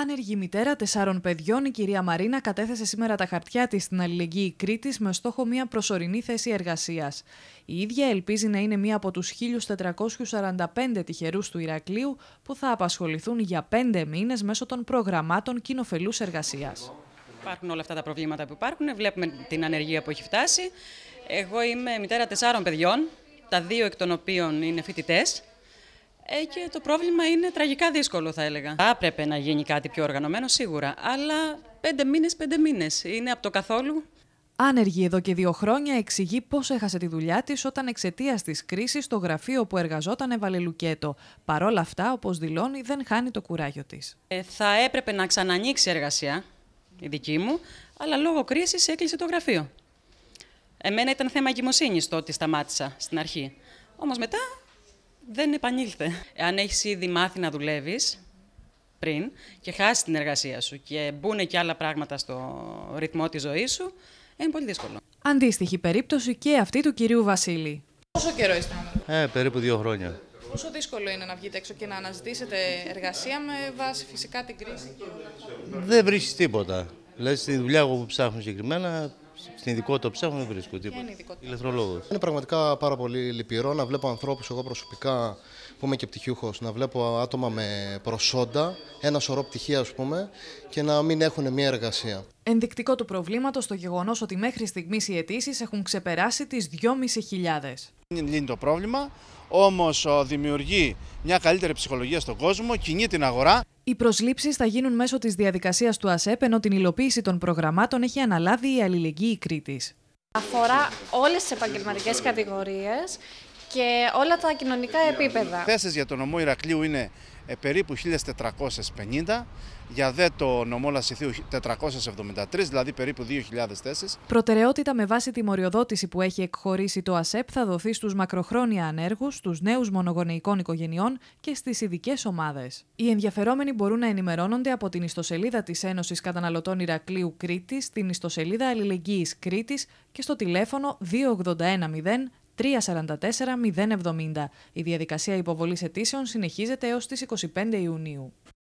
Άνεργη μητέρα τεσσάρων παιδιών, η κυρία Μαρίνα κατέθεσε σήμερα τα χαρτιά της στην Αλληλεγγύη Κρήτη με στόχο μια προσωρινή θέση εργασίας. Η ίδια ελπίζει να είναι μία από τους 1.445 τυχερούς του Ηρακλείου που θα απασχοληθούν για πέντε μήνες μέσω των προγραμμάτων κοινοφελούς εργασίας. Υπάρχουν όλα αυτά τα προβλήματα που υπάρχουν. Βλέπουμε την ανεργία που έχει φτάσει. Εγώ είμαι μητέρα τεσσάρων παιδιών, τα δύο εκ των οποίων είναι φοιτητές. Ε, και το πρόβλημα είναι τραγικά δύσκολο, θα έλεγα. Θα έπρεπε να γίνει κάτι πιο οργανωμένο, σίγουρα. Αλλά πέντε μήνες, πέντε μήνες. Είναι από το καθόλου. Άνεργη εδώ και δύο χρόνια, εξηγεί πώς έχασε τη δουλειά της όταν εξαιτίας της κρίσης το γραφείο που εργαζόταν έβαλε λουκέτο. όλα αυτά, όπως δηλώνει, δεν χάνει το κουράγιο της. Ε, θα έπρεπε να ξανανοίξει εργασία η δική μου, αλλά λόγω κρίσης έκλεισε το γραφείο. Εμένα ήταν θέμα εγκυμοσύνης το ότι σταμάτησα στην αρχή. Όμως μετά δεν επανήλθε. Αν έχεις ήδη μάθει να δουλεύεις πριν και χάσεις την εργασία σου και μπουν και άλλα πράγματα στο ρυθμό της ζωής σου, είναι πολύ δύσκολο. Αντίστοιχη περίπτωση και αυτή του κυρίου Βασίλη. Πόσο καιρό είστε Ε, περίπου δύο χρόνια. Πόσο δύσκολο είναι να βγείτε έξω και να αναζητήσετε εργασία με βάση φυσικά την κρίση Δεν βρίσκεις τίποτα. Λες τη δουλειά που ψάχνω συγκεκριμένα, στην ειδικότητα ψάχνω δεν βρίσκω τίποτα. Ηλεκτρολόγος. Είναι πραγματικά πάρα πολύ λυπηρό να βλέπω ανθρώπους, εγώ προσωπικά που είμαι και πτυχιούχος, να βλέπω άτομα με προσόντα, ένα σωρό πτυχία ας πούμε, και να μην έχουν μια εργασία. Ενδεικτικό του προβλήματος το γεγονός ότι μέχρι στιγμής οι αιτήσεις έχουν ξεπεράσει τις 2.500. Δεν λύνει το πρόβλημα, όμως δημιουργεί μια καλύτερη ψυχολογία στον κόσμο, κινεί την αγορά. Οι προσλήψεις θα γίνουν μέσω της διαδικασίας του ΑΣΕΠ, ενώ την υλοποίηση των προγραμμάτων έχει αναλάβει η αλληλεγγύη Κρήτης. Αφορά όλες τις επαγγελματικές κατηγορίες και όλα τα κοινωνικά επίπεδα. Οι θέσεις για το νομό Ηρακλείου είναι ε, περίπου 1.450, για δε το νομό Λασιθίου 473, δηλαδή περίπου 2.000 θέσεις. Προτεραιότητα με βάση τη μοριοδότηση που έχει εκχωρήσει το ΑΣΕΠ θα δοθεί στους μακροχρόνια ανέργους, στους νέους μονογονεϊκών οικογενειών και στις ειδικές ομάδες. Οι ενδιαφερόμενοι μπορούν να ενημερώνονται από την ιστοσελίδα της Ένωσης Καταναλωτών Ηρακλείου Κρήτης, την ιστοσελίδα Αλληλεγγύης Κρήτης και στο τηλέφωνο 2810 344 070. Η διαδικασία υποβολής αιτήσεων συνεχίζεται έως τις 25 Ιουνίου.